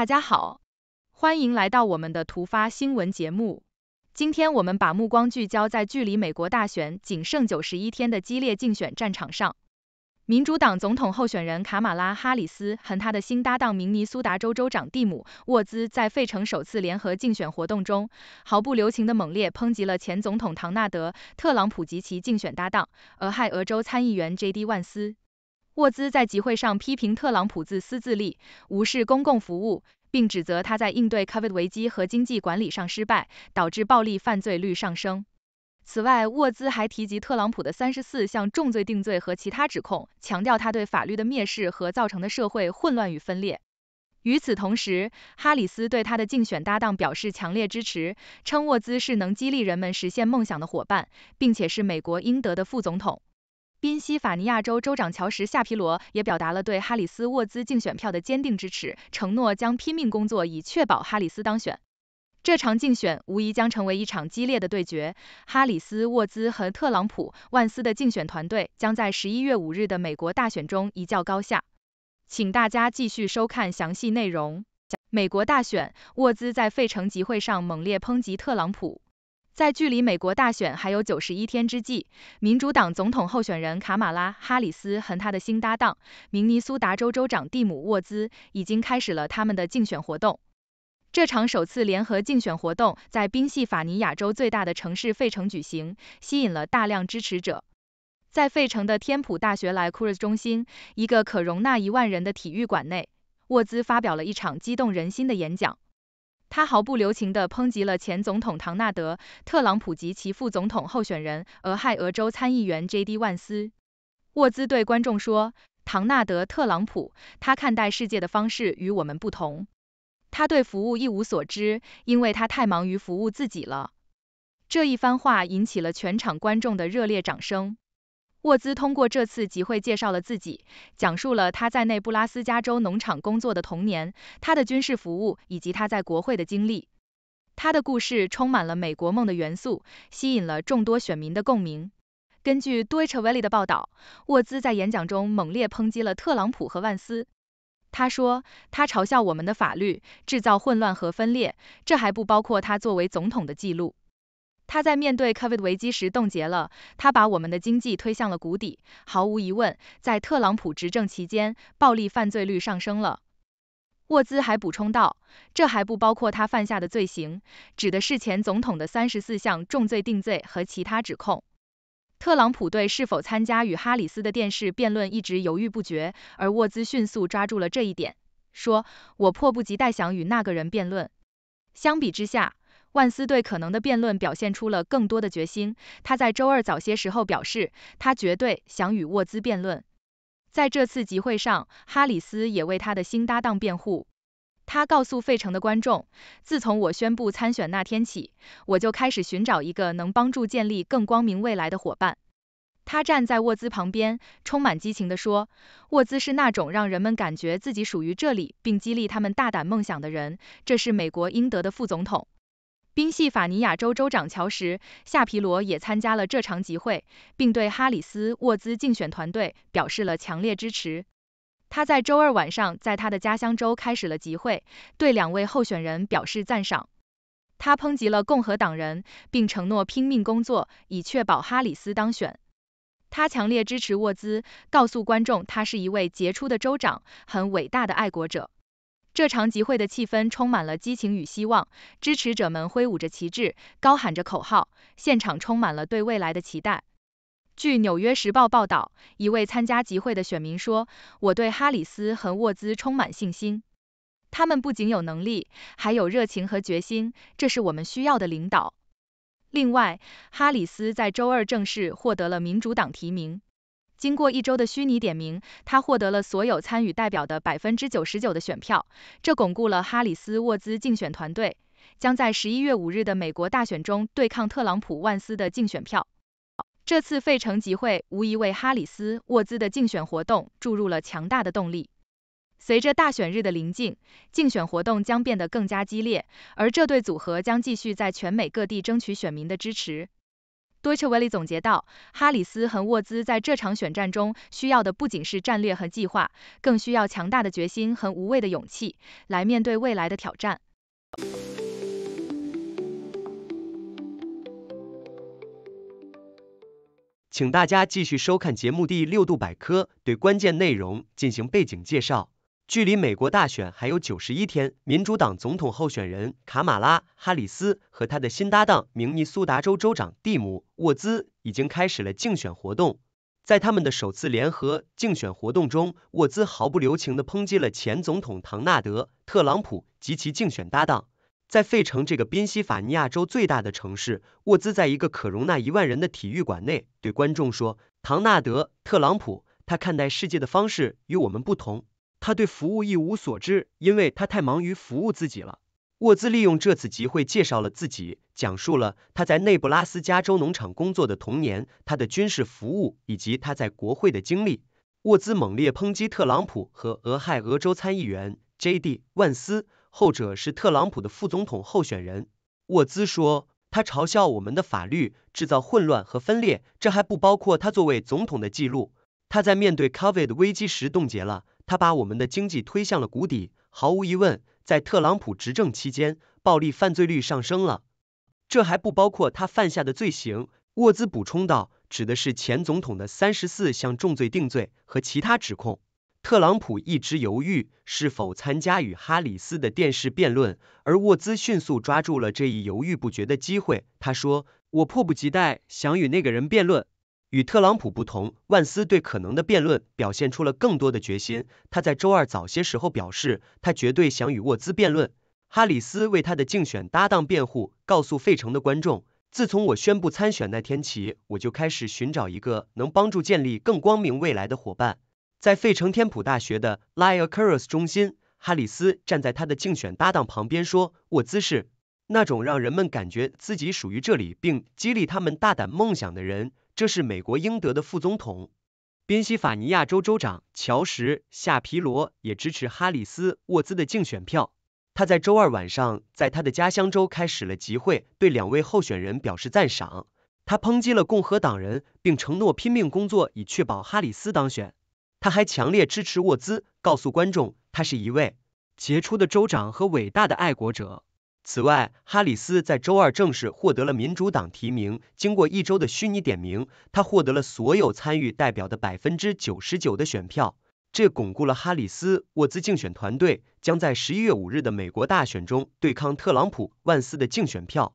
大家好，欢迎来到我们的突发新闻节目。今天我们把目光聚焦在距离美国大选仅剩九十一天的激烈竞选战场上。民主党总统候选人卡马拉·哈里斯和他的新搭档明尼苏达州州长蒂姆·沃兹在费城首次联合竞选活动中，毫不留情地猛烈抨击了前总统唐纳德·特朗普及其竞选搭档俄亥俄州参议员 J.D. 万斯。沃兹在集会上批评特朗普自私自利、无视公共服务，并指责他在应对 COVID 危机和经济管理上失败，导致暴力犯罪率上升。此外，沃兹还提及特朗普的三十四项重罪定罪和其他指控，强调他对法律的蔑视和造成的社会混乱与分裂。与此同时，哈里斯对他的竞选搭档表示强烈支持，称沃兹是能激励人们实现梦想的伙伴，并且是美国应得的副总统。宾夕法尼亚州州长乔什·夏皮罗也表达了对哈里斯·沃兹竞选票的坚定支持，承诺将拼命工作以确保哈里斯当选。这场竞选无疑将成为一场激烈的对决，哈里斯·沃兹和特朗普·万斯的竞选团队将在11月5日的美国大选中一较高下。请大家继续收看详细内容。美国大选，沃兹在费城集会上猛烈抨击特朗普。在距离美国大选还有九十一天之际，民主党总统候选人卡马拉·哈里斯和他的新搭档、明尼苏达州州长蒂姆·沃兹已经开始了他们的竞选活动。这场首次联合竞选活动在宾夕法尼亚州最大的城市费城举行，吸引了大量支持者。在费城的天普大学莱库斯中心，一个可容纳一万人的体育馆内，沃兹发表了一场激动人心的演讲。他毫不留情地抨击了前总统唐纳德·特朗普及其副总统候选人俄亥俄州参议员 J.D. 万斯。沃兹对观众说：“唐纳德·特朗普，他看待世界的方式与我们不同。他对服务一无所知，因为他太忙于服务自己了。”这一番话引起了全场观众的热烈掌声。沃兹通过这次集会介绍了自己，讲述了他在内布拉斯加州农场工作的童年、他的军事服务以及他在国会的经历。他的故事充满了美国梦的元素，吸引了众多选民的共鸣。根据 d t s c e l l e 的报道，沃兹在演讲中猛烈抨击了特朗普和万斯。他说：“他嘲笑我们的法律，制造混乱和分裂，这还不包括他作为总统的记录。”他在面对 COVID 危机时冻结了，他把我们的经济推向了谷底。毫无疑问，在特朗普执政期间，暴力犯罪率上升了。沃兹还补充道，这还不包括他犯下的罪行，指的是前总统的三十四项重罪定罪和其他指控。特朗普对是否参加与哈里斯的电视辩论一直犹豫不决，而沃兹迅速抓住了这一点，说：“我迫不及待想与那个人辩论。”相比之下，万斯对可能的辩论表现出了更多的决心。他在周二早些时候表示，他绝对想与沃兹辩论。在这次集会上，哈里斯也为他的新搭档辩护。他告诉费城的观众：“自从我宣布参选那天起，我就开始寻找一个能帮助建立更光明未来的伙伴。”他站在沃兹旁边，充满激情地说：“沃兹是那种让人们感觉自己属于这里，并激励他们大胆梦想的人。这是美国应得的副总统。”宾夕法尼亚州州长乔什·夏皮罗也参加了这场集会，并对哈里斯·沃兹竞选团队表示了强烈支持。他在周二晚上在他的家乡州开始了集会，对两位候选人表示赞赏。他抨击了共和党人，并承诺拼命工作以确保哈里斯当选。他强烈支持沃兹，告诉观众他是一位杰出的州长，很伟大的爱国者。这场集会的气氛充满了激情与希望，支持者们挥舞着旗帜，高喊着口号，现场充满了对未来的期待。据《纽约时报》报道，一位参加集会的选民说：“我对哈里斯和沃兹充满信心，他们不仅有能力，还有热情和决心，这是我们需要的领导。”另外，哈里斯在周二正式获得了民主党提名。经过一周的虚拟点名，他获得了所有参与代表的百分之九十九的选票，这巩固了哈里斯沃兹竞选团队将在十一月五日的美国大选中对抗特朗普万斯的竞选票。这次费城集会无疑为哈里斯沃兹的竞选活动注入了强大的动力。随着大选日的临近，竞选活动将变得更加激烈，而这对组合将继续在全美各地争取选民的支持。多彻维里总结道：“哈里斯和沃兹在这场选战中需要的不仅是战略和计划，更需要强大的决心和无畏的勇气，来面对未来的挑战。”请大家继续收看节目第六度百科，对关键内容进行背景介绍。距离美国大选还有九十一天，民主党总统候选人卡马拉·哈里斯和他的新搭档明尼苏达州州长蒂姆·沃兹已经开始了竞选活动。在他们的首次联合竞选活动中，沃兹毫不留情的抨击了前总统唐纳德·特朗普及其竞选搭档。在费城这个宾夕法尼亚州最大的城市，沃兹在一个可容纳一万人的体育馆内对观众说：“唐纳德·特朗普，他看待世界的方式与我们不同。”他对服务一无所知，因为他太忙于服务自己了。沃兹利用这次集会介绍了自己，讲述了他在内布拉斯加州农场工作的童年、他的军事服务以及他在国会的经历。沃兹猛烈抨击特朗普和俄亥俄州参议员 J.D. 万斯，后者是特朗普的副总统候选人。沃兹说，他嘲笑我们的法律，制造混乱和分裂，这还不包括他作为总统的记录。他在面对 Covid 危机时冻结了。他把我们的经济推向了谷底。毫无疑问，在特朗普执政期间，暴力犯罪率上升了。这还不包括他犯下的罪行。沃兹补充道，指的是前总统的三十四项重罪定罪和其他指控。特朗普一直犹豫是否参加与哈里斯的电视辩论，而沃兹迅速抓住了这一犹豫不决的机会。他说：“我迫不及待想与那个人辩论。”与特朗普不同，万斯对可能的辩论表现出了更多的决心。他在周二早些时候表示，他绝对想与沃兹辩论。哈里斯为他的竞选搭档辩护，告诉费城的观众：“自从我宣布参选那天起，我就开始寻找一个能帮助建立更光明未来的伙伴。”在费城天普大学的 Lyor u e u r s 中心，哈里斯站在他的竞选搭档旁边说：“沃兹是那种让人们感觉自己属于这里，并激励他们大胆梦想的人。”这是美国英德的副总统。宾夕法尼亚州州长乔什·夏皮罗也支持哈里斯·沃兹的竞选票。他在周二晚上在他的家乡州开始了集会，对两位候选人表示赞赏。他抨击了共和党人，并承诺拼命工作以确保哈里斯当选。他还强烈支持沃兹，告诉观众他是一位杰出的州长和伟大的爱国者。此外，哈里斯在周二正式获得了民主党提名。经过一周的虚拟点名，他获得了所有参与代表的百分之九十九的选票，这巩固了哈里斯沃兹竞选团队将在十一月五日的美国大选中对抗特朗普万斯的竞选票。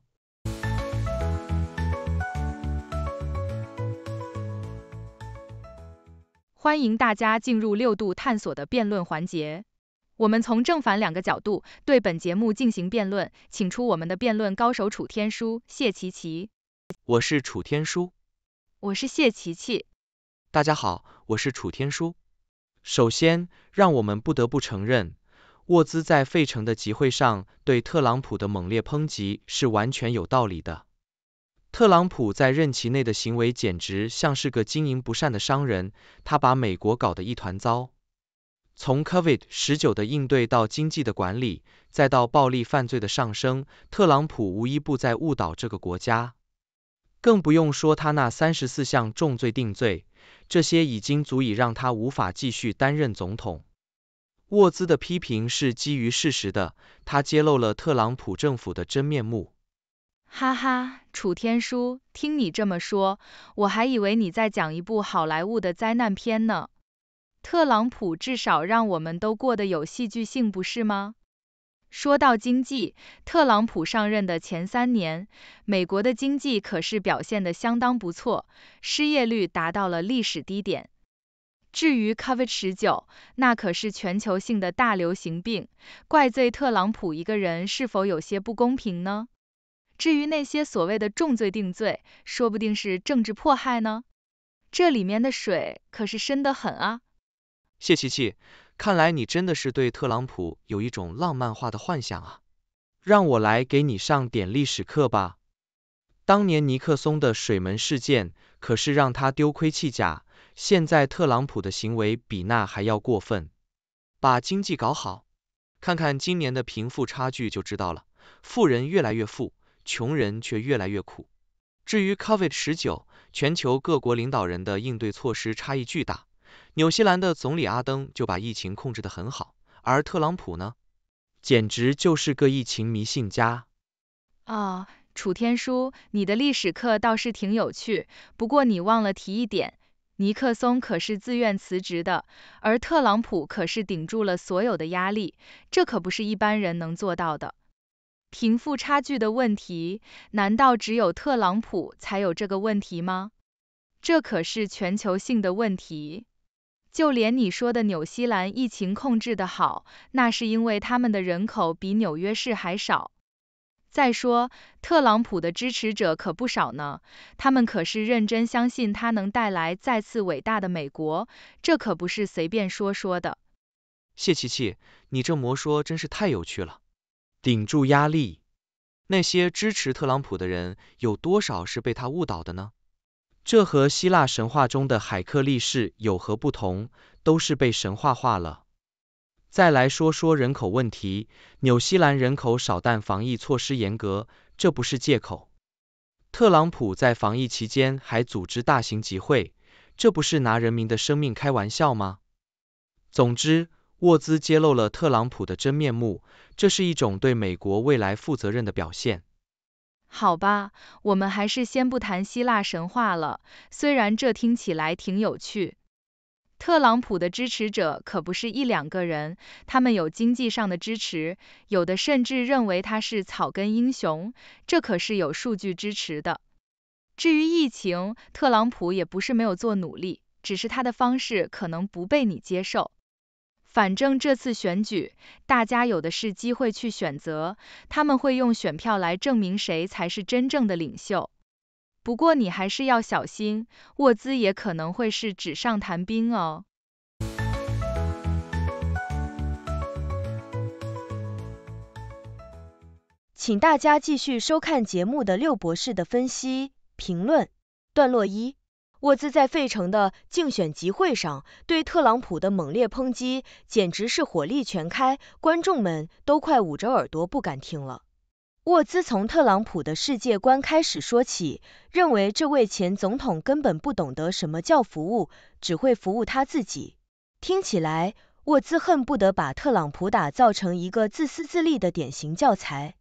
欢迎大家进入六度探索的辩论环节。我们从正反两个角度对本节目进行辩论，请出我们的辩论高手楚天舒、谢琪琪。我是楚天舒。我是谢琪琪。大家好，我是楚天舒。首先，让我们不得不承认，沃兹在费城的集会上对特朗普的猛烈抨击是完全有道理的。特朗普在任期内的行为简直像是个经营不善的商人，他把美国搞得一团糟。从 Covid 十九的应对到经济的管理，再到暴力犯罪的上升，特朗普无一不在误导这个国家。更不用说他那三十四项重罪定罪，这些已经足以让他无法继续担任总统。沃兹的批评是基于事实的，他揭露了特朗普政府的真面目。哈哈，楚天舒，听你这么说，我还以为你在讲一部好莱坞的灾难片呢。特朗普至少让我们都过得有戏剧性，不是吗？说到经济，特朗普上任的前三年，美国的经济可是表现得相当不错，失业率达到了历史低点。至于 c o v i d 十九，那可是全球性的大流行病，怪罪特朗普一个人是否有些不公平呢？至于那些所谓的重罪定罪，说不定是政治迫害呢？这里面的水可是深得很啊！谢琪琪，看来你真的是对特朗普有一种浪漫化的幻想啊！让我来给你上点历史课吧。当年尼克松的水门事件可是让他丢盔弃甲，现在特朗普的行为比那还要过分。把经济搞好，看看今年的贫富差距就知道了，富人越来越富，穷人却越来越苦。至于 COVID 持久，全球各国领导人的应对措施差异巨大。纽西兰的总理阿登就把疫情控制得很好，而特朗普呢，简直就是个疫情迷信家。啊，楚天舒，你的历史课倒是挺有趣，不过你忘了提一点，尼克松可是自愿辞职的，而特朗普可是顶住了所有的压力，这可不是一般人能做到的。贫富差距的问题，难道只有特朗普才有这个问题吗？这可是全球性的问题。就连你说的纽西兰疫情控制的好，那是因为他们的人口比纽约市还少。再说，特朗普的支持者可不少呢，他们可是认真相信他能带来再次伟大的美国，这可不是随便说说的。谢琪琪，你这魔说真是太有趣了。顶住压力，那些支持特朗普的人有多少是被他误导的呢？这和希腊神话中的海克力士有何不同？都是被神话化了。再来说说人口问题，纽西兰人口少但防疫措施严格，这不是借口。特朗普在防疫期间还组织大型集会，这不是拿人民的生命开玩笑吗？总之，沃兹揭露了特朗普的真面目，这是一种对美国未来负责任的表现。好吧，我们还是先不谈希腊神话了，虽然这听起来挺有趣。特朗普的支持者可不是一两个人，他们有经济上的支持，有的甚至认为他是草根英雄，这可是有数据支持的。至于疫情，特朗普也不是没有做努力，只是他的方式可能不被你接受。反正这次选举，大家有的是机会去选择，他们会用选票来证明谁才是真正的领袖。不过你还是要小心，沃兹也可能会是纸上谈兵哦。请大家继续收看节目的六博士的分析评论段落一。沃兹在费城的竞选集会上对特朗普的猛烈抨击，简直是火力全开，观众们都快捂着耳朵不敢听了。沃兹从特朗普的世界观开始说起，认为这位前总统根本不懂得什么叫服务，只会服务他自己。听起来，沃兹恨不得把特朗普打造成一个自私自利的典型教材。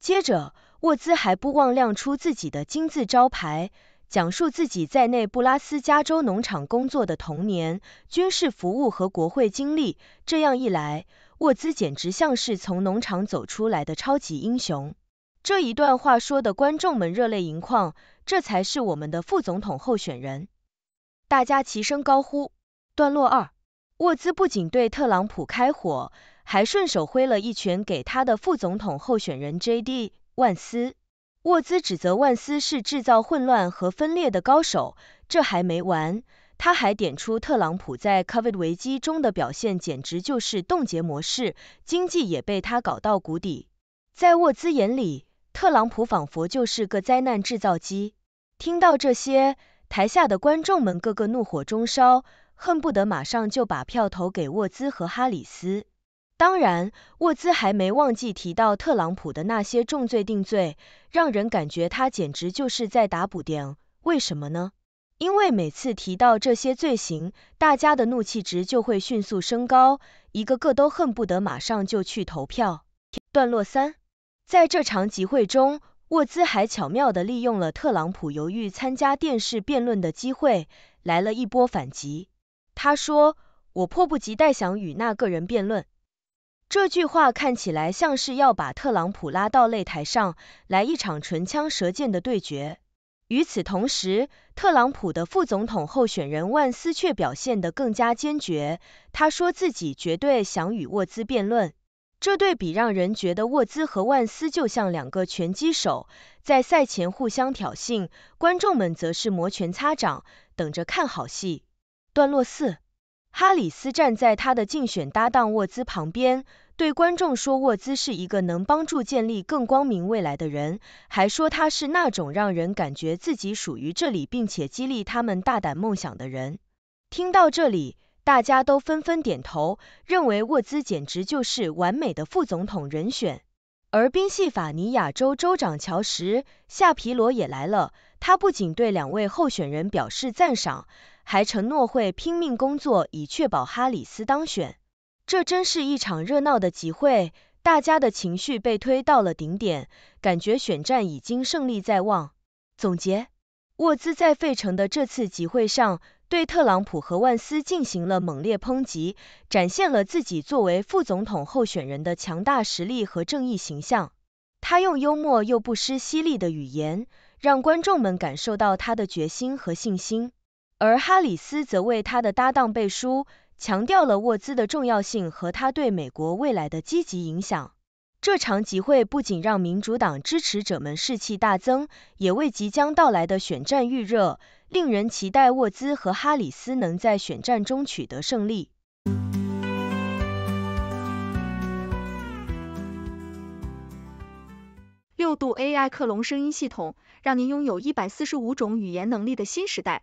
接着，沃兹还不忘亮出自己的金字招牌。讲述自己在内布拉斯加州农场工作的童年、军事服务和国会经历，这样一来，沃兹简直像是从农场走出来的超级英雄。这一段话说得观众们热泪盈眶，这才是我们的副总统候选人！大家齐声高呼。段落二，沃兹不仅对特朗普开火，还顺手挥了一拳给他的副总统候选人 J.D. 万斯。沃兹指责万斯是制造混乱和分裂的高手。这还没完，他还点出特朗普在 COVID 危机中的表现简直就是冻结模式，经济也被他搞到谷底。在沃兹眼里，特朗普仿佛就是个灾难制造机。听到这些，台下的观众们个个怒火中烧，恨不得马上就把票投给沃兹和哈里斯。当然，沃兹还没忘记提到特朗普的那些重罪定罪，让人感觉他简直就是在打补丁。为什么呢？因为每次提到这些罪行，大家的怒气值就会迅速升高，一个个都恨不得马上就去投票。段落三，在这场集会中，沃兹还巧妙地利用了特朗普犹豫参加电视辩论的机会，来了一波反击。他说：“我迫不及待想与那个人辩论。”这句话看起来像是要把特朗普拉到擂台上来一场唇枪舌剑的对决。与此同时，特朗普的副总统候选人万斯却表现得更加坚决。他说自己绝对想与沃兹辩论。这对比让人觉得沃兹和万斯就像两个拳击手在赛前互相挑衅，观众们则是摩拳擦掌，等着看好戏。段落四。哈里斯站在他的竞选搭档沃兹旁边，对观众说：“沃兹是一个能帮助建立更光明未来的人，还说他是那种让人感觉自己属于这里，并且激励他们大胆梦想的人。”听到这里，大家都纷纷点头，认为沃兹简直就是完美的副总统人选。而宾夕法尼亚州州长乔什·夏皮罗也来了，他不仅对两位候选人表示赞赏。还承诺会拼命工作，以确保哈里斯当选。这真是一场热闹的集会，大家的情绪被推到了顶点，感觉选战已经胜利在望。总结：沃兹在费城的这次集会上，对特朗普和万斯进行了猛烈抨击，展现了自己作为副总统候选人的强大实力和正义形象。他用幽默又不失犀利的语言，让观众们感受到他的决心和信心。而哈里斯则为他的搭档背书，强调了沃兹的重要性和他对美国未来的积极影响。这场集会不仅让民主党支持者们士气大增，也为即将到来的选战预热，令人期待沃兹和哈里斯能在选战中取得胜利。六度 AI 克隆声音系统，让您拥有一百四十五种语言能力的新时代。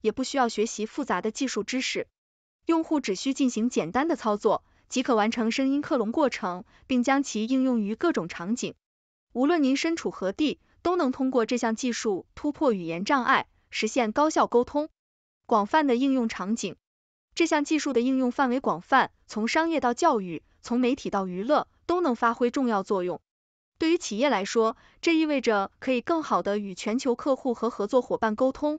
也不需要学习复杂的技术知识，用户只需进行简单的操作，即可完成声音克隆过程，并将其应用于各种场景。无论您身处何地，都能通过这项技术突破语言障碍，实现高效沟通。广泛的应用场景，这项技术的应用范围广泛，从商业到教育，从媒体到娱乐，都能发挥重要作用。对于企业来说，这意味着可以更好的与全球客户和合作伙伴沟通。